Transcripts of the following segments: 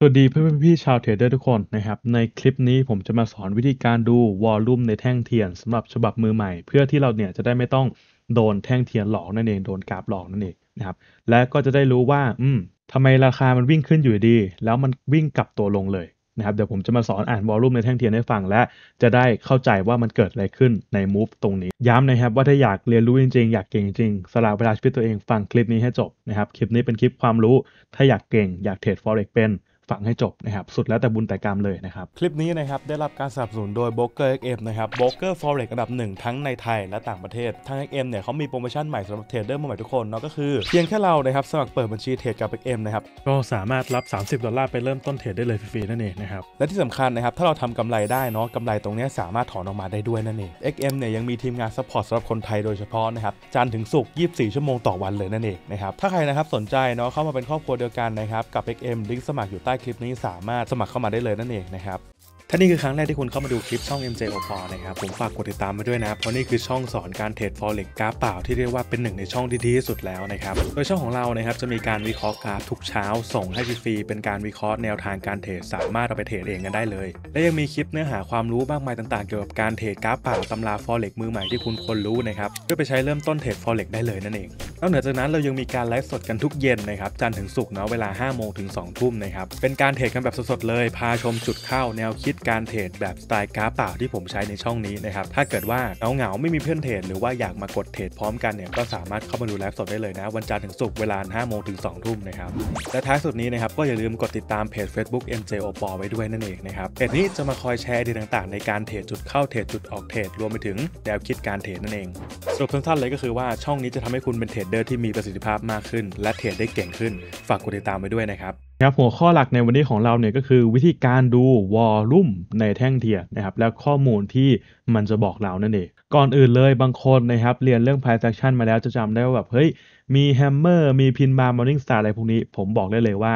สวัสดีเพื่อนๆพี่ๆชาวเทรดเดอร์ทุกคนนะครับในคลิปนี้ผมจะมาสอนวิธีการดู วอลลุ่มในแท่งเทียนสำหรับฉบับมือใหม่ เพื่อที่เราเนี่ยจะได้ไม่ต้องโดนแท่งเทียนหลอกนั่นเองโดนกราฟหลอกนั่นเองนะครับและก็จะได้รู้ว่าอืมทำไมราคามันวิ่งขึ้นอยู่ดี แล้วมันวิ่งกลับตัวลงเลยนะครับ เดี๋ยวผมจะมาสอนอ่านวอลลุ่มในแท่งเทียนให้ฟังและจะได้เข้าใจว่ามันเกิดอะไรขึ้นในมูฟตรงนี้ ย้ำนะครับ ว่าถ้าอยากเรียนรู้จริงๆอยากเก่งจริงสละเวลาชีวิตตัวเองฟังคลิปนี้ให้จบนะครับคลิปนี้เป็นคลิปความรู้ ถ้าอยากเก่งอยากเทรดฟอเร็กเป็นฟังให้จบนะครับ สุดแล้วแต่บุญแต่กรรมเลยนะครับ คลิปนี้นะครับ ได้รับการสนับสนุนโดยบ b เ o k e r XM นะครับบ r o อ e r f อเร็อระดับหนึ่งทั้งในไทยและต่างประเทศทางเอ็มเนี่ยเขามีโปรโมชั่นใหม่สำหรับเทรดเดอร์มือใหม่ทุกคน เนาะก็คือเพียงแค่เรานะครับ สมัครเปิดบัญชีเทรดกับเอ็มนะครับ ก็สามารถรับ30ดอลลาร์ไปเริ่มต้นเทรดได้เลยฟรีๆนั่นเองนะครับและที่สำคัญนะครับถ้าเราทำกำไรได้เนาะกำไรตรงนี้สามารถถอนออกมาได้ด้วยนั่นเองเอ็กเอ็มเนี่ยยังมีทีมงานซัพพอร์ตสำหรับคนไทยโดยเฉพาะนะครับจันถึงสุก24 ชั่วโมงต่อวันเลยนั่นเองนะครับถ้าใครนะครับสนใจเนาะเข้ามาเป็นครอบครัวเดียวกันนะครับกับ XM ลิงก์สมัครอยู่ใคลิปนี้สามารถสมัครเข้ามาได้เลยนั่นเองนะครับ ถ้านี่คือครั้งแรกที่คุณเข้ามาดูคลิปช่อง MJ o p นะครับ ผมฝากกดติดตามไปด้วยนะเพราะนี่คือช่องสอนการเทรด Forex กราฟเปล่าที่เรียกว่าเป็นหนึ่งในช่องที่ดีที่สุดแล้วนะครับ โดยช่องของเรานะครับจะมีการวิเคราะห์กราฟทุกเช้า ส่งให้ฟรีเป็นการวิเคราะห์แนวทางการเทรดสามารถเอาไปเทรดเองกันได้เลย และยังมีคลิปเนื้อหาความรู้มากมายต่าง ๆเกี่ยวกับการเทรดกราฟเปล่าตำรา Forex มือใหม่ที่คุณควรรู้นะครับ เพื่อไปใช้เริ่มต้นเทรด Forex ได้เลยนั่นเองนอกเหนือจากนั้นเรายังมีการไลฟ์สดกันทุกเย็นนะครับจันทร์ถึงศุกร์เนาะเวลา 5 โมงถึง 2 ทุ่มนะครับเป็นการเทรดกันแบบสดๆเลย พาชมจุดเข้าแนวคิดการเทรดแบบสไตล์กราฟเปล่าที่ผมใช้ในช่องนี้นะครับถ้าเกิดว่าเงาเงาไม่มีเพื่อนเทรดหรือว่าอยากมากดเทรดพร้อมกันเนี่ยก็สามารถเข้ามาดูไลฟ์สดได้เลยนะ วันจันทร์ถึงศุกร์เวลา5โมงถึง2ทุ่มนะครับและท้ายสุดนี้นะครับก็อย่าลืมกดติดตามเพจ Facebook MJ o p o ไว้ด้วยนั่นเองนะครับเพจนี้จะมาคอยแชร์ดีต่างๆ ในการเทรดจุดเข้าเทรดจุดออกเทรดรวมไปถึงแนวคิดการเทรดนั่นเองสรุปสั้นๆเลยก็คือว่าช่องนี้จะทำให้คุณเป็นเทรดเดอร์ที่มีประสิทธิภาพมากขึ้น และเทรดได้เก่งขึ้นฝากกดติดตามไว้ด้วยนะครับครับ หัวข้อหลักในวันนี้ของเราเนี่ยก็คือวิธีการดูวอลลุ่มในแท่งเทียนนะครับ และข้อมูลที่มันจะบอกเรานั่นเองก่อนอื่นเลยบางคนนะครับ เรียนเรื่องไพ่ c e action มาแล้วจะจำได้ว่าแบบ เฮ้ยมีแฮมเมอร์มีพินบาร์มอร์นิ่งสตาร์อะไรพวกนี้ผมบอกได้เลยว่า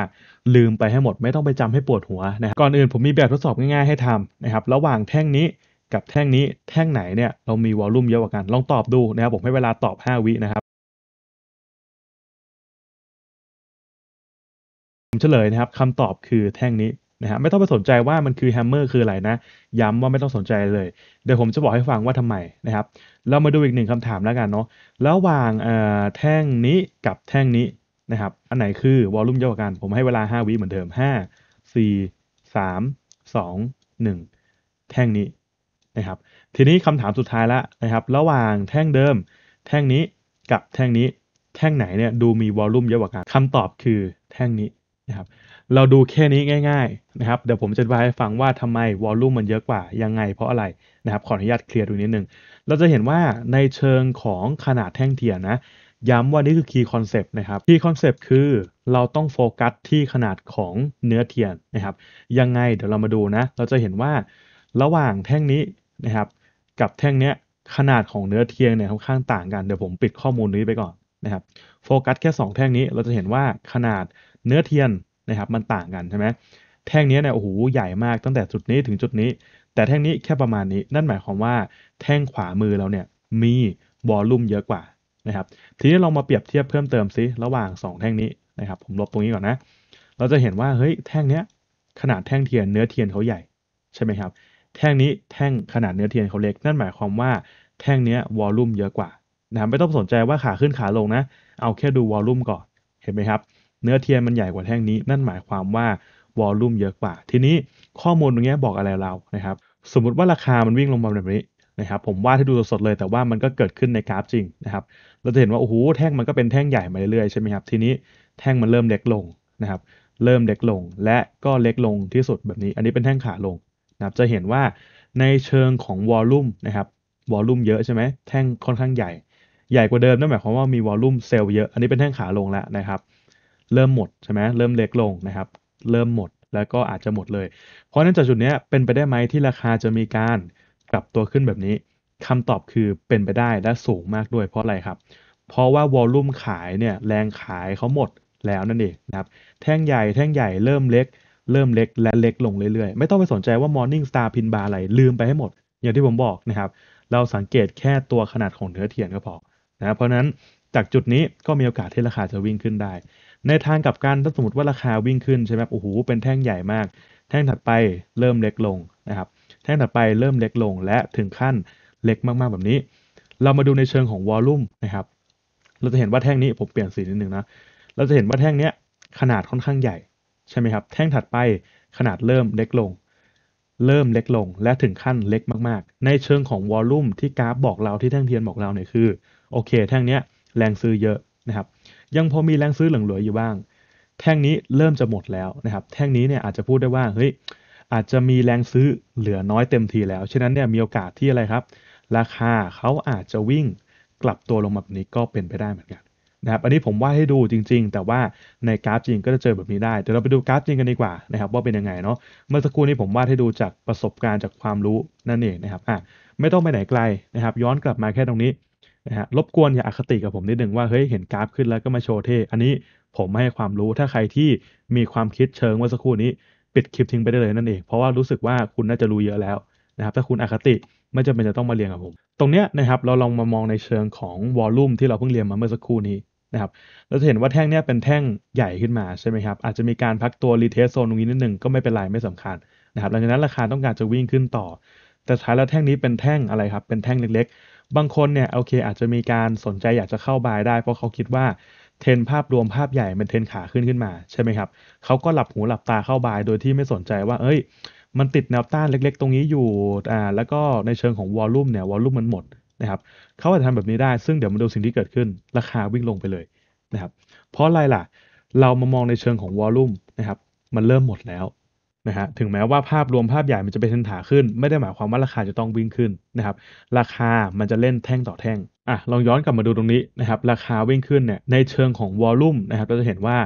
ลืมไปให้หมดไม่ต้องไปจำให้ปวดหัวนะก่อนอื่นผมมีแบบทดสอบง่ายๆให้ทำนะครับระหว่างแท่งนี้กับแท่งนี้แท่งไหนเนี่ยเรามีวอลลุ่มเยอะกว่ากันลองตอบดูนะครับผมให้เวลาตอบ5วินะครับผมเฉลยนะครับคำตอบคือแท่งนี้นะฮะไม่ต้องไปสนใจว่ามันคือแฮมเมอร์คืออะไรนะ ย้ำว่าไม่ต้องสนใจเลย เดี๋ยวผมจะบอกให้ฟังว่าทำไมนะครับเรามาดูอีกหนึ่งคำถามแล้วกันเนาะระหว่างแท่งนี้กับแท่งนี้นะครับอันไหนคือวอลลุ่มเยอะกว่ากันผมให้เวลา5วิเหมือนเดิม 5 4 3 2 1 แท่งนี้ นะครับ ทีนี้คำถามสุดท้ายแล้วนะครับระหว่างแท่งเดิม แท่งนี้กับแท่งนี้ แท่งไหนเนี่ยดูมีวอลลุ่มเยอะกว่ากันคำตอบคือแท่งนี้ะครับเราดูแค่นี้ง่ายๆนะครับ เดี๋ยวผมจะอธิบายให้ฟังว่าทำไมวอลลุ่มมันเยอะกว่ายังไงเพราะอะไรนะครับ ขออนุญาตเคลียร์ดูนิดนึง เราจะเห็นว่าในเชิงของขนาดแท่งเทียนนะ ย้ำว่านี่คือคีย์คอนเซปต์นะครับคีย์คอนเซปต์คือเราต้องโฟกัสที่ขนาดของเนื้อเทียนนะครับ ยังไงเดี๋ยวเรามาดูนะ เราจะเห็นว่าระหว่างแท่งนี้นะครับ กับแท่งเนี้ย ขนาดของเนื้อเทียนเนี่ยค่อนข้างต่างกัน เดี๋ยวผมปิดข้อมูลนี้ไปก่อนนะครับ โฟกัสแค่ 2 แท่งนี้ เราจะเห็นว่าขนาดเนื้อเทียนนะครับมันต่างกันใช่ไหมแท่งนี้เนี่ยโอ้โหใหญ่มากตั้งแต่จุดนี้ถึงจุดนี้ แต่แท่งนี้แค่ประมาณนี้นั่นหมายความว่าแท่งขวามือเราเนี่ยมีวอลลุ่มเยอะกว่านะครับทีนี้ลองมาเปรียบเทียบเพิ่มเติมซิระหว่าง 2 แท่งนี้นะครับ ผมลบตรงนี้ก่อนนะเราจะเห็นว่าเฮ้ยแท่งเนี้ยขนาดแท่งเทียน เนื้อเทียนเขาใหญ่ใช่ไหมครับ แท่งนี้แท่งขนาดเนื้อเทียนเขาเล็ก นั่นหมายความว่าแท่งเนี้ยวอลลุ่มเยอะกว่านะไม่ต้องสนใจว่าขาขึ้นขาลงนะ เอาแค่ดูวอลลุ่มก่อนเห็นไหมครับเนื้อเทียนมันใหญ่กว่าแท่งนี้นั่นหมายความว่าวอลลุ่มเยอะกว่า ทีนี้ข้อมูลตรงนี้บอกอะไรเรานะครับ สมมติว่าราคามันวิ่งลงมาแบบนี้นะครับ ผมวาดให้ดูสดๆเลย แต่ว่ามันก็เกิดขึ้นในกราฟจริงนะครับ เราจะเห็นว่าโอ้โหแท่งมันก็เป็นแท่งใหญ่มาเรื่อยๆใช่ไหมครับ ทีนี้แท่งมันเริ่มเล็กลงนะครับ เริ่มเล็กลงและก็เล็กลงที่สุดแบบนี้ อันนี้เป็นแท่งขาลงนะครับ จะเห็นว่าในเชิงของวอลลุ่มนะครับ วอลลุ่มเยอะใช่ไหมแท่งค่อนข้างใหญ่ ใหญ่กว่าเดิม นั่นหมายความว่ามีวอลลุ่มเซลล์เยอะอันนี้เป็นแท่งขาลงแล้วนะครับเริ่มหมดใช่ไหมเริ่มเล็กลงนะครับเริ่มหมดแล้วก็อาจจะหมดเลย เพราะนั้นจากจุดนี้เป็นไปได้ไหมที่ราคาจะมีการกลับตัวขึ้นแบบนี้คำตอบคือเป็นไปได้และสูงมากด้วยเพราะอะไรครับ เพราะว่าวอลลุ่มขายเนี่ยแรงขายเขาหมดแล้วนั่นเองนะครับแท่งใหญ่แท่งใหญ่เริ่มเล็ก เริ่มเล็กและเล็กลงเรื่อยๆ ไม่ต้องไปสนใจว่า Morning Star พินบาร์อะไรลืมไปให้หมด อย่างที่ผมบอกนะครับเราสังเกตแค่ตัวขนาดของเนื้อเทียนก็พอนะเพราะนั้นจากจุดนี้ก็มีโอกาสที่ราคาจะวิ่งขึ้นได้ในทางกับการถ้าสมมติว่าราคาวิ่งขึ้นใช่ไหมโอ้โหเป็นแท่งใหญ่มาก แท่งถัดไปเริ่มเล็กลงนะครับแท่งถัดไปเริ่มเล็กลง และถึงขั้นเล็กมากๆ แบบนี้ เรามาดูในเชิงของวอลลุ่มนะครับ เราจะเห็นว่าแท่งนี้ผมเปลี่ยนสีนิดนึงนะเราจะเห็นว่าแท่งนี้ขนาดค่อนข้างใหญ่ใช่ไหมครับแท่งถัดไปขนาดเริ่มเล็กลง เริ่มเล็กลงและถึงขั้นเล็กมากๆ ในเชิงของวอลลุ่มที่กราฟบอกเราที่แท่งเทียนบอกเราเนี่ยคือโอเค แท่งนี้แรงซื้อเยอะนะครับยังพอมีแรงซื้อเหลืองเหลืออยู่บ้าง แท่งนี้เริ่มจะหมดแล้วนะครับแท่งนี้เนี่ยอาจจะพูดได้ว่าเฮ้ยอาจจะมีแรงซื้อเหลือน้อยเต็มทีแล้วฉะนั้นเนี่ยมีโอกาสที่อะไรครับ ราคาเขาอาจจะวิ่ง กลับตัวลงมาแบบนี้ก็เป็นไปได้เหมือนกันนะครับอันนี้ผมวาดให้ดูจริง ๆ แต่ว่าในกราฟจริงก็จะเจอแบบนี้ได้เดี๋ยวเราไปดูกราฟจริงกันดีกว่านะครับว่าเป็นยังไงเนาะเมื่อสักครู่นี้ผมวาดให้ดูจากประสบการณ์จากความรู้นั่นเองนะครับอ่ะไม่ต้องไปไหนไกลนะครับย้อนกลับมาแค่ตรงนี้นะฮะรบกวนอย่าอาคติกับผมนิดหนึ่งว่าเฮ้ยเห็นกราฟขึ้นแล้วก็มาโชว์เท่ อันนี้ผมไม่ให้ความรู้ถ้าใครที่มีความคิดเชิงว่าสักครู่นี้ ปิดคลิปทิ้งไปได้เลยนั่นเองเพราะว่ารู้สึกว่าคุณน่าจะรู้เยอะแล้วนะครับถ้าคุณอคติไม่จำเป็นจะต้องมาเรียนกับผม ตรงเนี้ยนะครับเราลองมามองในเชิงของวอลลุ่มที่เราเพิ่งเรียนมาเมื่อสักครู่นี้นะครับเราจะเห็นว่าแท่งเนี้ยเป็นแท่งใหญ่ขึ้นมาใช่ไหมครับอาจจะมีการพักตัวรีเทสโซนตรงนี้นิดหนึ่งก็ไม่เป็นไรไม่สำคัญนะครับหลังจากนั้นราคาต้องการจะวิ่งขึ้นต่อ แต่ท้ายแล้วแท่งนี้เป็นแท่งอะไรครับเป็นแท่งเล็กบางคนเนี่ยโอเคอาจจะมีการสนใจอยากจะเข้าบายได้เพราะเขาคิดว่าเทรนภาพรวมภาพใหญ่มันเทรนขาขึ้นขึ้นมาใช่ไหมครับเขาก็หลับหูหลับตาเข้าบายโดยที่ไม่สนใจว่าเอ้ย มันติดแนวต้านเล็ก ๆ ตรงนี้อยู่อ่าแล้วก็ในเชิงของวอลลุ่มเนี่ยวอลลุ่มมันหมดนะครับเขาอาจจะทำแบบนี้ได้ซึ่งเดี๋ยวมาดูสิ่งที่เกิดขึ้น ราคาวิ่งลงไปเลยนะครับเพราะอะไรล่ะ เรามามองในเชิงของวอลลุ่มนะครับมันเริ่มหมดแล้วนะฮะถึงแม้ว่าภาพรวมภาพใหญ่มันจะเป็นเทนถาขึ้น ไม่ได้หมายความว่าราคาจะต้องวิ่งขึ้นนะครับ ราคามันจะเล่นแท่งต่อแท่งอ่ะลองย้อนกลับมาดูตรงนี้นะครับราคาวิ่งขึ้นเนี่ยในเชิงของวอลลุ่มนะครับเราจะเห็นว่า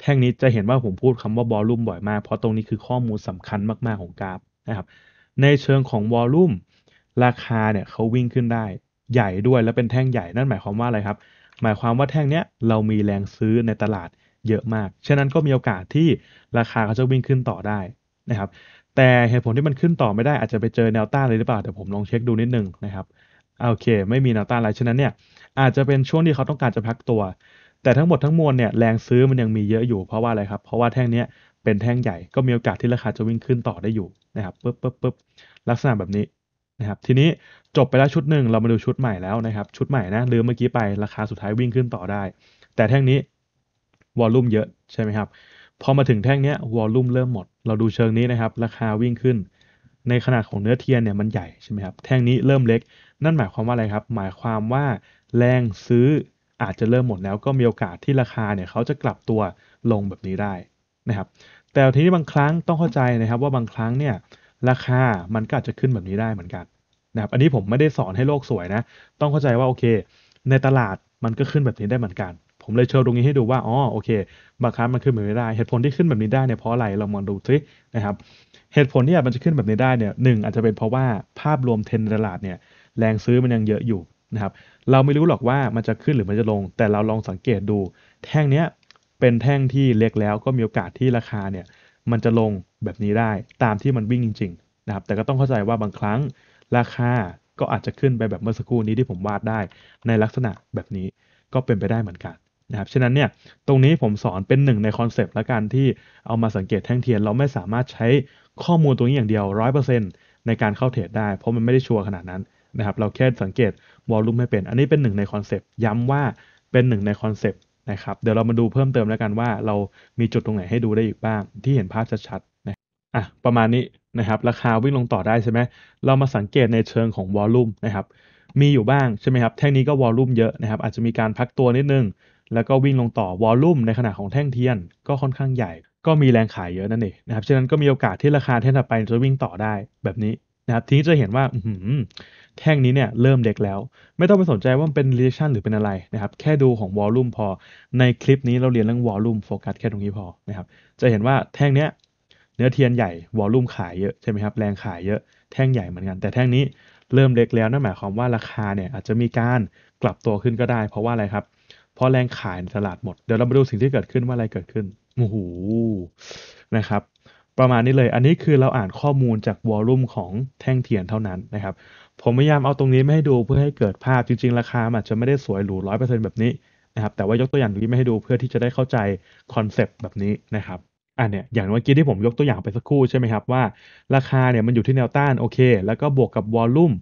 แท่งนี้จะเห็นว่าผมพูดคำว่าวอลลุ่มบ่อยมากเพราะตรงนี้คือข้อมูลสำคัญมากๆของกราฟนะครับในเชิงของวอลลุ่มราคาเนี่ยเขาวิ่งขึ้นได้ ใหญ่ด้วยและเป็นแท่งใหญ่ นั่นหมายความว่าอะไรครับหมายความว่าแท่งเนี้ยเรามีแรงซื้อในตลาดเยอะมาก ฉะนั้นก็มีโอกาสที่ราคาเขาจะวิ่งขึ้นต่อได้นะครับ แต่เหตุผลที่มันขึ้นต่อไม่ได้อาจจะไปเจอแนวต้านเลยหรือเปล่า เดี๋ยวผมลองเช็คดูนิดนึงนะครับ โอเค ไม่มีแนวต้านอะไรฉะนั้นเนี่ยอาจจะเป็นช่วงที่เขาต้องการจะพักตัว แต่ทั้งหมดทั้งมวลเนี่ยแรงซื้อมันยังมีเยอะอยู่ เพราะว่าอะไรครับ เพราะว่าแท่งนี้เป็นแท่งใหญ่ ก็มีโอกาสที่ราคาจะวิ่งขึ้นต่อได้อยู่นะครับ ปึ๊บปึ๊บปึ๊บลักษณะแบบนี้นะครับ ทีนี้จบไปแล้วชุดหนึ่งเรามาดูชุดใหม่แล้วนะครับชุดใหม่นะลืมเมื่อกี้ไปราคาสุดท้ายวิ่งขึ้นต่อได้ แต่แท่งนี้วอลลุ่มเยอะใช่ไหมครับพอมาถึงแท่งนี้วอลลุ่มเริ่มหมด เราดูเชิงนี้นะครับราคาวิ่งขึ้น ในขนาดของเนื้อเทียนเนี่ยมันใหญ่ใช่ไหมครับแท่งนี้เริ่มเล็ก นั่นหมายความว่าอะไรครับหมายความว่าแรงซื้ออาจจะเริ่มหมดแล้วก็มีโอกาสที่ราคาเนี่ยเขาจะกลับตัวลงแบบนี้ได้นะครับแต่ทีนี้บางครั้งต้องเข้าใจนะครับ ว่าบางครั้งเนี่ยราคามันก็อาจจะขึ้นแบบนี้ได้เหมือนกันนะครับอันนี้ผมไม่ได้สอนให้โลกสวยนะต้องเข้าใจว่าโอเค ในตลาดมันก็ขึ้นแบบนี้ได้เหมือนกันผมเลยโชว์ตรงนี้ให้ดูว่า อ๋อ โอเค บางครั้งมันขึ้นแบบนี้ได้ เหตุผลที่ขึ้นแบบนี้ได้เนี่ยเพราะอะไร เรามองดูซินะครับ เหตุผลที่มันจะขึ้นแบบนี้ได้เนี่ยหนึ่งอาจจะเป็นเพราะว่าภาพรวมเทรนด์ตลาดเนี่ยแรงซื้อมันยังเยอะอยู่นะครับ เราไม่รู้หรอกว่ามันจะขึ้นหรือมันจะลง แต่เราลองสังเกตดู แท่งเนี้ยเป็นแท่งที่เล็กแล้วก็มีโอกาสที่ราคาเนี่ยมันจะลงแบบนี้ได้ตามที่มันวิ่งจริงๆนะครับ แต่ก็ต้องเข้าใจว่าบางครั้งราคาก็อาจจะขึ้นไปแบบเมื่อสักครู่นี้ที่ผมวาดได้ในลักษณะแบบนี้ก็เป็นไปได้เหมือนกันนะครับ ฉะนั้นเนี่ย ตรงนี้ผมสอนเป็นหนึ่งในคอนเซปต์ละกันที่เอามาสังเกตแท่งเทียน เราไม่สามารถใช้ข้อมูลตัวนี้อย่างเดียว 100%ในการเข้าเทรดได้ เพราะมันไม่ได้ชัวร์ขนาดนั้นนะครับ เราแค่สังเกตวอลลุ่มให้เป็น อันนี้เป็นหนึ่งในคอนเซปต์ย้ำว่าเป็นหนึ่งในคอนเซปต์นะครับ เดี๋ยวเรามาดูเพิ่มเติมแล้วกันว่า เรามีจุดตรงไหนให้ดูได้อีกบ้างที่เห็นภาพชัดๆนะ อ่ะ ประมาณนี้นะครับ ราคาวิ่งลงต่อได้ใช่ไหมเรามาสังเกตในเชิงของวอลลุ่มนะครับ มีอยู่บ้างใช่ไหมครับแท่งนี้ก็วอลลุ่มเยอะนะครับ อาจจะมีการพักตัวนิดนึงแล้วก็วิ่งลงต่อวอลลุ่มในขนาดของแท่งเทียนก็ค่อนข้างใหญ่ ก็มีแรงขายเยอะนั่นเองนะครับฉะนั้นก็มีโอกาสที่ราคาแท่งถัดไปจะวิ่งต่อได้แบบนี้นะครับทีนี้จะเห็นว่า แท่งนี้เนี่ยเริ่มเด็กแล้ว ไม่ต้องไปสนใจว่ามันเป็นเรเลชันหรือเป็นอะไรนะครับ แค่ดูของวอลลุ่มพอ ในคลิปนี้เราเรียนเรื่องวอลลุ่มโฟกัสแค่ตรงนี้พอนะครับจะเห็นว่าแท่งเนี้ยเนื้อเทียนใหญ่วอลลุ่มขายเยอะใช่ไหมครับแรงขายเยอะแท่งใหญ่เหมือนกัน แต่แท่งนี้เริ่มเล็กแล้วนั่นหมายความว่าราคาเนี่ยอาจจะมีการกลับตัวขึ้นก็ได้ เพราะว่าอะไรครับพอแรงขายในตลาดหมด เดี๋ยวเรามาดูสิ่งที่เกิดขึ้นว่าอะไรเกิดขึ้น โอ้โห นะครับ ประมาณนี้เลย อันนี้คือเราอ่านข้อมูลจากวอลลุ่มของแท่งเทียนเท่านั้นนะครับ ผมพยายามเอาตรงนี้ไม่ให้ดูเพื่อให้เกิดภาพจริง ๆ ราคาอาจจะไม่ได้สวยหรูร้อยเปอร์เซ็นต์แบบนี้นะครับ แต่ว่ายกตัวอย่างตรงนี้ไม่ให้ดูเพื่อที่จะได้เข้าใจคอนเซปต์แบบนี้นะครับอันเนี้ยอย่างเมื่อกี้ที่ผมยกตัวอย่างไปสักครู่ใช่ไหมครับว่า ราคาเนี่ยมันอยู่ที่แนวต้านโอเค แล้วก็บวกกับวอลลุ่ม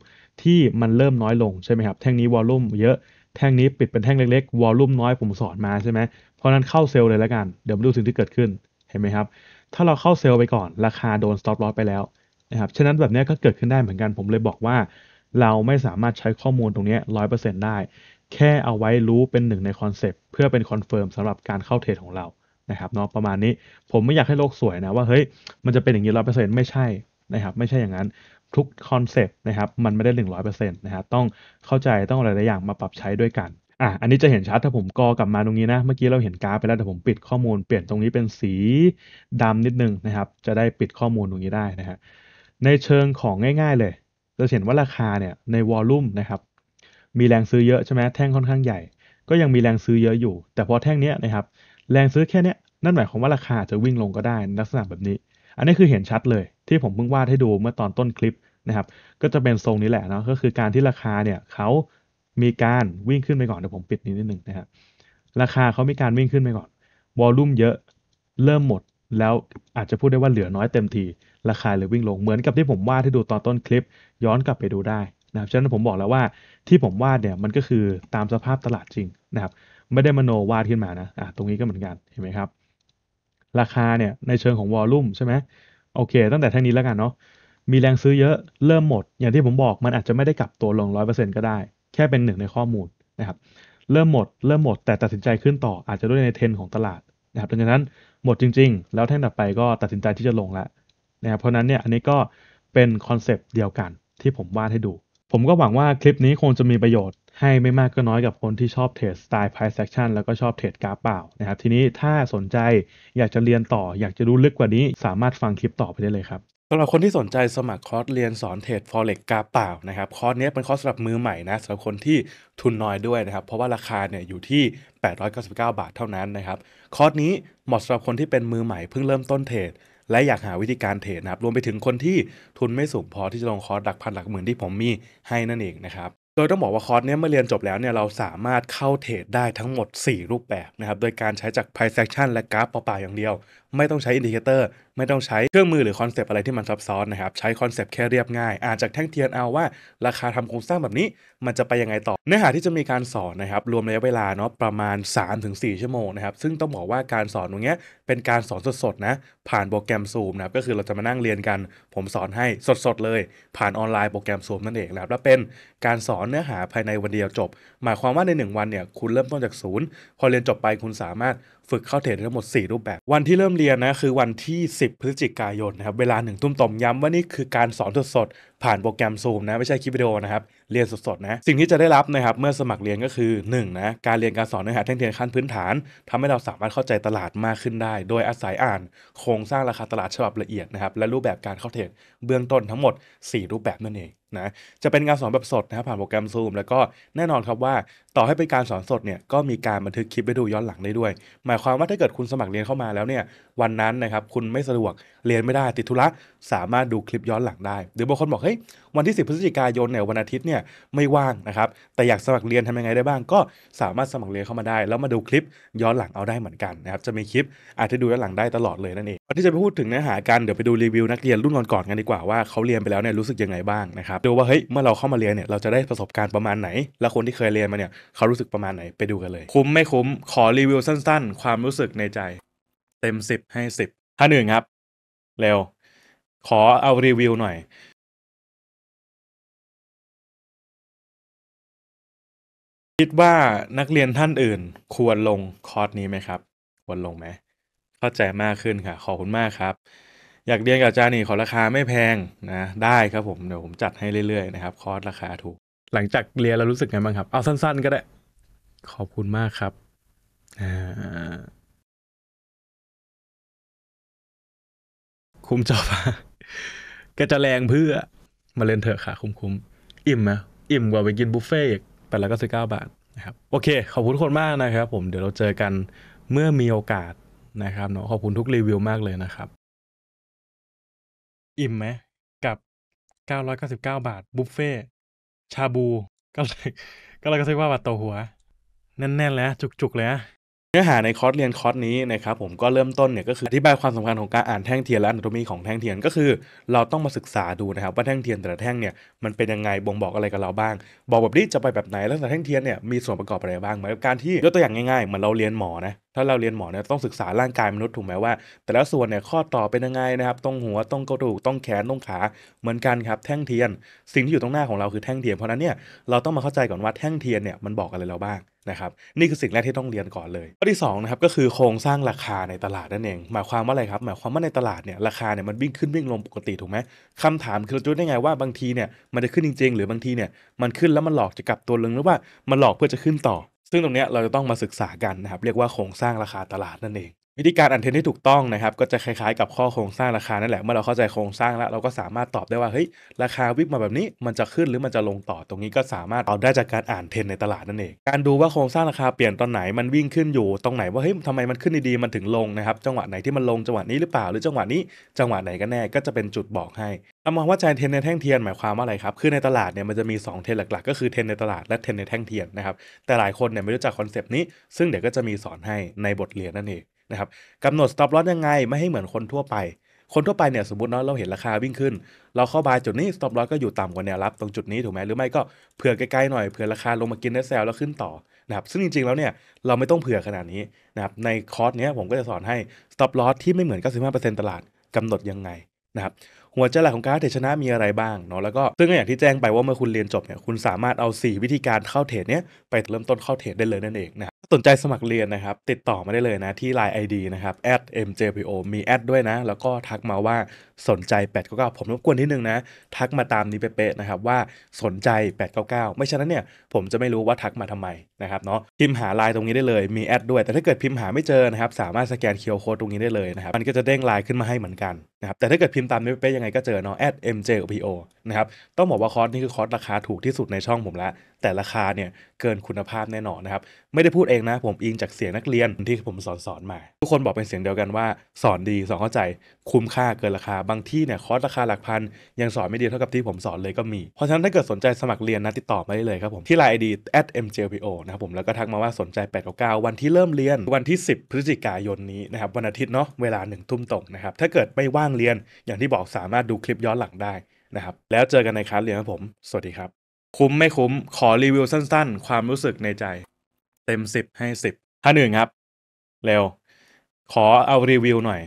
ที่มันเริ่มน้อยลงใช่ไหมครับแท่งนี้วอลลุ่มเยอะแท่งนี้ปิดเป็นแท่งเล็กๆ วอลลุ่มน้อยผมสอนมาใช่ไหม เพราะนั้นเข้าเซลล์เลยแล้วกันเดี๋ยวมาดูสิ่งที่เกิดขึ้นเห็นไหมครับ ถ้าเราเข้าเซลล์ไปก่อนราคาโดนสต็อปลอ s ไปแล้วนะครับฉะนั้นแบบนี้ก็เกิดขึ้นได้เหมือนกันผมเลยบอกว่า เราไม่สามารถใช้ข้อมูลตรงนี้ร้อยเปอร์เซ็นต์ได้ แค่เอาไว้รู้เป็นหนึ่งในคอนเซปต์เพื่อเป็นคอนเฟิร์มสำหรับการเข้าเทรดของเรานะครับเนาะประมาณนี้ผมไม่อยากให้โลกสวยนะว่าเฮ้ยมันจะเป็นอย่างนี้ร้อยเปอร์เซ็นต์ไม่ใช่นะครับไม่ใช่อย่างนั้นทุกคอนเซปต์นะครับมันไม่ได้ 100%นะฮะต้องเข้าใจต้องอะไรหลายอย่างมาปรับใช้ด้วยกันอ่ะอันนี้จะเห็นชัดถ้าผมกอกลับมาตรงนี้นะ เมื่อกี้เราเห็นกราฟไปแล้วแต่ผมปิดข้อมูลเปลี่ยนตรงนี้เป็นสีดำนิดนึงนะครับจะได้ปิดข้อมูลตรงนี้ได้นะฮะในเชิงของง่ายๆเลย จะเห็นว่าราคาเนี่ยในวอลลุ่มนะครับมีแรงซื้อเยอะใช่ไหมแท่งค่อนข้างใหญ่ ก็ยังมีแรงซื้อเยอะอยู่ แต่พอแท่งเนี้ยนะครับแรงซื้อแค่เนี้ยนั่นหมายความว่าราคาจะวิ่งลงก็ได้ลักษณะแบบนี้อันนี้คือเห็นชัดเลยที่ผมเพิ่งวาดให้ดูเมื่อตอนต้นคลิปนะครับก็จะเป็นทรงนี้แหละเนาะก็คือการที่ราคาเนี่ยเขามีการวิ่งขึ้นไปก่อนเดี๋ยวผมปิดนิดนิดนึงนะครับราคาเขามีการวิ่งขึ้นไปก่อนวอลลุ่มเยอะเริ่มหมดแล้วอาจจะพูดได้ว่าเหลือน้อยเต็มที ราคาเลยวิ่งลงเหมือนกับที่ผมวาดให้ดูตอนต้นคลิป ย้อนกลับไปดูได้นะครับฉะนั้นผมบอกแล้วว่าที่ผมวาดเนี่ยมันก็คือตามสภาพตลาดจริงนะครับไม่ได้มโนวาดขึ้นมานะอ่ะตรงนี้ก็เหมือนกันเห็นไหมครับราคาเนี่ย ในเชิงของวอลลุ่มใช่ไหมโอเค ตั้งแต่ท่านี้แล้วกันเนาะมีแรงซื้อเยอะเริ่มหมด อย่างที่ผมบอก มันอาจจะไม่ได้กลับตัวลงนต์ก็ได้ แค่เป็นหนึ่งในข้อมูลนะครับเริ่มหมดเริ่มหมด แต่ตัดสินใจขึ้นต่ออาจจะด้วยในเทรนของตลาดนะครับดังนั้นหมดจริงๆ แล้วแท่งต่อไปก็ตัดสินใจที่จะลงแล้วนะครับเพราะนั้นเนี่ยอันนี้ก็เป็นคอนเซปต์เดียวกันที่ผมวาดให้ดู ผมก็หวังว่าคลิปนี้คงจะมีประโยชน์ให้ไม่มากก็น้อยกับคนที่ชอบเทรดสไตล์ price action แล้วก็ชอบเทรดกราฟเปล่านะครับทีนี้ถ้าสนใจอยากจะเรียนต่อ อยากจะรู้ลึกกว่านี้ สามารถฟังคลิปต่อไปได้เลยครับสำหรับคนที่สนใจสมัครคอร์สเรียนสอนเทรด forex กาเปล่านะครับคอร์สนี้เป็นคอร์สสำหรับมือใหม่นะสำหรับคนที่ทุนน้อยด้วยนะครับเพราะว่าราคาเนี่ยอยู่ที่ 899 บาทเท่านั้นนะครับคอร์สนี้เหมาะสำหรับคนที่เป็นมือใหม่ เพิ่งเริ่มต้นเทรดและอยากหาวิธีการเทรดนะครับรวมไปถึงคนที่ทุนไม่สูงพอที่จะลงคอร์สหลักพันหลักหมื่นที่ผมมีให้นั่นเองนะครับโดยต้องบอกว่าคอร์สเนี้ยเมื่อเรียนจบแล้วเนี่ยเราสามารถเข้าเทรดได้ทั้งหมด 4 รูปแบบนะครับ โดยการใช้จาก price action และกราฟเปล่าๆอย่างเดียวไม่ต้องใช้อินดิเคเตอร์ไม่ต้องใช้เครื่องมือหรือคอนเซปต์อะไรที่มันซับซ้อนนะครับ ใช้คอนเซปต์แค่เรียบง่ายอ่านจากแท่งเทียนเอาว่า ราคาทำโครงสร้างแบบนี้ มันจะไปยังไงต่อ เนื้อหาที่จะมีการสอนนะครับรวมระยะเวลาเนาะประมาณ 3-4 ชั่วโมงนะครับ ซึ่งต้องบอกว่าการสอนตรงนี้เป็นการสอนสดๆนะผ่านโปรแกรมซูมนะครับก็คือเราจะมานั่งเรียนกัน ผมสอนให้สดๆ เลย ผ่านออนไลน์โปรแกรมซูมนั่นเองนะครับและเป็นการสอนเนื้อหาภายในวันเดียวจบหมายความว่าใน1วันเนี่ยคุณเริ่มต้นจากศูนย์พอเรียนจบไปคุณสามารถฝึกเข้าเทรดทั้งหมด 4 รูปแบบ วันที่เริ่มเรียนนะคือวันที่ 10 พฤศจิกายนนะครับ เวลา1ทุ่มตมย้ำว่านี่คือการสอนสด ๆ ผ่านโปรแกรม Zoom นะไม่ใช่คลิปวิดีโอนะครับ เรียนสด ๆ นะ สิ่งที่จะได้รับนะครับเมื่อสมัครเรียนก็คือ 1 นะ การเรียนการสอนเนื้อหาแท่งเทียนขั้นพื้นฐาน ทำให้เราสามารถเข้าใจตลาดมากขึ้นได้ โดยอาศัยอ่านโครงสร้างราคาตลาดฉบับละเอียดนะครับ และรูปแบบการเข้าเทรดเบื้องต้นทั้งหมด 4 รูปแบบนั่นเองนะจะเป็นการสอนแบบสดนะผ่านโปรแกรม Zoom แล้วก็แน่นอนครับว่า ต่อให้เป็นการสอนสดเนี่ยก็มีการบันทึกคลิปไปดูย้อนหลังได้ด้วย หมายความว่าถ้าเกิดคุณสมัครเรียนเข้ามาแล้วเนี่ยวันนั้นนะครับคุณไม่สะดวกเรียนไม่ได้ติดธุระสามารถดูคลิปย้อนหลังได้ หรือบางคนบอกเฮ้ยวันที่10พฤศจิกายนเนี่ยวันอาทิตย์เนี่ยไม่ว่างนะครับ แต่อยากสมัครเรียนทำยังไงได้บ้าง ก็สามารถสมัครเรียนเข้ามาได้แล้วมาดูคลิปย้อนหลังเอาได้เหมือนกันนะครับจะมีคลิปอาจจะดูย้อนหลังได้ตลอดเลยนั่นเองนที่จะไปพูดถึงเนื้อหากันเดี๋ยวไปดูรีวิวนักเรียนรุ่นก่อนๆกันดีกว่าว่าเขาเรียนไปแล้วเนี่ยรู้สึกยังไงบ้างนะครับดูว่าเฮ้ยเมื่อเราเข้ามาเรียนเนี่ยเราจะได้ประสบการณ์ประมาณไหน และคนที่เคยเรียนมาเนี่ยเขารู้สึกประมาณไหนไปดูกันเลย คุ้มไม่คุ้มขอรีวิวสั้นๆ ความรู้สึกในใจเต็ม 10ให้10ถ้าหนึ่งครับเร็วขอเอารีวิวหน่อยคิดว่านักเรียนท่านอื่นควรลงคอร์สนี้ไหมครับ ควรลงไหมเข้าใจมากขึ้นค่ะ ขอบคุณมากครับ อยากเรียนกับอาจารย์นี่ขอราคาไม่แพงนะ ได้ครับผมเดี๋ยวผมจัดให้เรื่อยๆนะครับ คอร์สราคาถูก หลังจากเรียนแล้วรู้สึกไงบ้างครับ เอาสั้น ๆ ก็ได้ ขอบคุณมากครับคุ้มจอบก็จะแรงเพื่อมาเล่นเถอะค่ะ คุ้มๆอิ่มไหมอิ่มกว่าไปกินบุฟเฟ่ปแล้วเก้าสิบเก้าบาทนะครับ โอเคขอบคุณทุกคนมากนะครับผมเดี๋ยวเราเจอกันเมื่อมีโอกาสนะครับเนาะขอบคุณทุกรีวิวมากเลยนะครับ อิ่มไหมกับ 999 บาท บุฟเฟ่ชาบู ก็เลยก็เลยก็ซื้อว่าบาทต่อหัวแน่นๆแล้วจุก ๆ เลยนะนื้อหาในคอร์สเรียนคอร์สนี้นะครับผมก็เริ่มต้นเนี่ยก็คืออธิบายความสำคัญของการอ่านแท่งเทียน และอนุโตมีของแท่งเทียนก็คือ เราต้องมาศึกษาดูนะครับ ว่าแท่งเทียนแต่ละแท่งเนี่ยมันเป็นยังไงบ่งบอกอะไรกับเราบ้าง บอกแบบนี้จะไปแบบไหนแล้วแต่แท่งเทียนเนี่ยมีส่วนประกอบอะไรบ้างเหมือนการที่ยกตัวอย่างง่ายๆเหมือนเราเรียนหมอนะถ้าเราเรียนหมอเนี่ยต้องศึกษาร่างกายมนุษย์ถูกไหมว่า แต่และส่วนเนี่ยข้อต่อเป็นยังไงนะครับตรงหัวตรงกระดูกตรงแขนตรงขา เหมือนกันครับแท่งเทียน สิ่งที่อยู่ตรงหน้าของเราคือแท่งเทียนเพราะนั้นเนี่ยเราต้องมาเข้าใจก่อนว่าแท่งเทียนเนี่ยมันบอกอะไรเราบ้างนะครับนี่คือสิ่งแรกที่ต้องเรียนก่อนเลยข้อที่2นะครับก็คือโครงสร้างราคาในตลาดนั่นเองหมายความว่าอะไรครับหมายความว่าในตลาดเนี่ยราคาเนี่ยมันวิ่งขึ้นวิ่งลงปกติถูกไหมคำถามคือเราจะได้ไงว่าบางทีเนี่ยมันจะขึ้นจริง ๆ หรือบางทีเนี่ยมันขึ้นแล้วมันหลอกจะกลับตัวลงหรือว่ามันหลอกเพื่อจะขึ้นต่อ ซึ่งตรงนี้เราจะต้องมาศึกษากันนะครับ เรียกว่าโครงสร้างราคาตลาดนั่นเองวิธีการอันเทนที่ถูกต้องนะครับก็จะคล้าย ๆ กับข้อโครงสร้างราคานั่นแหละเมื่อเราเข้าใจโครงสร้างแล้วเราก็สามารถตอบได้ว่าเฮ้ยราคาวิบมาแบบนี้มันจะขึ้นหรือมันจะลงต่อตรงนี้ก็สามารถตอบได้จากการอ่านเทนในตลาดนั่นเองการดูว่าโครงสร้างราคาเปลี่ยนตอนไหนมันวิ่งขึ้นอยู่ตรงไหนว่าเฮ้ยทำไมมันขึ้นดีๆมันถึงลงนะครับจังหวะไหนที่มันลงจังหวะนี้หรือเปล่าหรือจังหวะนี้จังหวะไหนกันแน่ก็จะเป็นจุดบอกให้เอามองว่าใจเทนในแท่งเทียนหมายความว่าอะไรครับคือในตลาดเนี่ยมันจะมี2เทนหลัก ๆ ก็คือเทนในตลาดและเทนในแท่งเทียนนะครับแต่หลายคนเนี่ยไม่รู้จักคอนเซปต์นี้ซึ่งเดี๋ยวก็จะมีสอนให้ในบทเรียนนั่นเองนะครับกำหนด stop loss ยังไงไม่ให้เหมือนคนทั่วไป คนทั่วไปเนี่ยสมมติเนาะเราเห็นราคาวิ่งขึ้น เราเข้าบายจุดนี้ stop loss ก็อยู่ต่ำกว่าแนวรับตรงจุดนี้ถูกไหมหรือไม่ก็เผื่อไกลๆหน่อยเผื่อราคาลงมากินได้แซลแล้วขึ้นต่อนะครับซึ่งจริงๆแล้วเนี่ยเราไม่ต้องเผื่อขนาดนี้นะครับในคอร์สเนี้ยผมก็จะสอนให้ stop loss ที่ไม่เหมือน 95%ตลาดกำหนดยังไงนะครับหัวใจหลักของการเทรดชนะมีอะไรบ้างเนาะแล้วก็ซึ่งอย่างที่แจ้งไปว่าเมื่อคุณเรียนจบเนี่ยคุณสามารถเอา 4 วิธีการเข้าเทรดเนี้ยไปเริ่มต้นเข้าเทรดได้เลยนั่นเองนะสนใจสมัครเรียนนะครับติดต่อมาได้เลยนะที่ Line ID นะครับ @mjpo มีแอดด้วยนะ แล้วก็ทักมาว่าสนใจ 899 ผมรบกวนนิดนึงนะทักมาตามนี้เป๊ะๆนะครับว่าสนใจ 899 ไม่ฉะนั้นเนี่ยผมจะไม่รู้ว่าทักมาทำไมนะครับเนาะพิมพ์หาไลน์ตรงนี้ได้เลย มีแอดด้วย แต่ถ้าเกิดพิมพ์หาไม่เจอนะครับสามารถสแกนเคียวโคดตรงนี้ได้เลยนะครับมันก็จะเด้งไลน์ขึ้นมาให้เหมือนกันนะครับแต่ถ้าเกิดพิมพ์ตามนี้เป๊ะยังไงก็เจอเนาะ @mjpo นะครับต้องบอกว่าคอร์สนี้คือคอร์สราคาถูกที่สุดในช่องผมละแต่ราคาเนี่ยเกินคุณภาพแน่นอนนะครับไม่ได้พูดเองนะ ผมอิงจากเสียงนักเรียนที่ผมสอนสอนมาทุกคนบอกเป็นเสียงเดียวกันว่าสอนดีสอนเข้าใจคุ้มค่าเกินราคาบางที่เนี่ยคอร์สราคาหลักพันยังสอนไม่ดีเท่ากับที่ผมสอนเลยก็มีเพราะฉะนั้นถ้าเกิดสนใจสมัครเรียนนะติดต่อมาได้เลยครับผมที่ไลน์ไอดี @mjlpo นะครับผมแล้วก็ทักมาว่าสนใจ8ดกวันที่เริ่มเรียนวันที่ 10 พฤศจิกายนนี้นะครับวันอาทิตย์เนาะเวลาหนึ่งทุ่มตรงนะครับถ้าเกิดไม่ว่างเรียนอย่างที่บอกสามารถดูคลิปย้อนหลังได้นะครับแล้วเจอกันในคลาสเรียนครับผมสวัสดีครับคุ้มไม่คุ้ม ขอรีวิวสั้น ๆ ความรู้สึกในใจเต็มสิบให้สิบท่านหนึ่งครับเร็วขอเอารีวิวหน่อย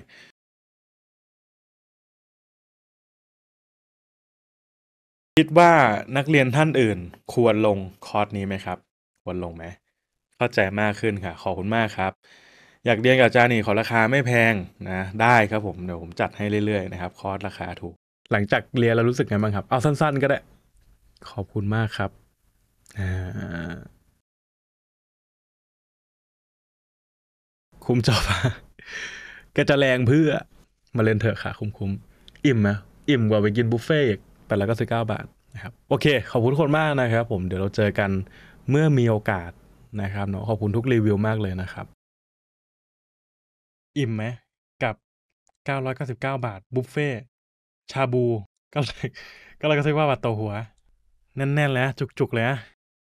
คิดว่านักเรียนท่านอื่นควรลงคอร์สนี้ไหมครับควรลงไหมเข้าใจมากขึ้นค่ะ ขอบคุณมากครับ อยากเรียนกับอาจารย์นี่ขอราคาไม่แพงนะ ได้ครับผมเดี๋ยวผมจัดให้เรื่อยๆนะครับคอร์สราคาถูก หลังจากเรียนแล้วรู้สึกไงบ้างครับ เอาสั้น ๆก็ได้ขอบคุณมากครับคุ้มจอบก็จะแรงเพื่อมาเล่นเถอะค่ะคุ้มๆอิ่มไหมอิ่มกว่าไปกินบุฟเฟ่ต์แต่ละก็สิบเก้าบาทนะครับ โอเคขอบคุณคนมากนะครับ ผมเดี๋ยวเราเจอกันเมื่อมีโอกาสนะครับเนาะขอบคุณทุกรีวิวมากเลยนะครับ อิ่มไหมกับเเกก้้้ารอยาสิบเก้าบาทบุฟเฟ่ชาบูก็เลยก็เลยก็สืบอว่าบาทต่อหัวแน่นๆแล้วจุกๆ เลยนะ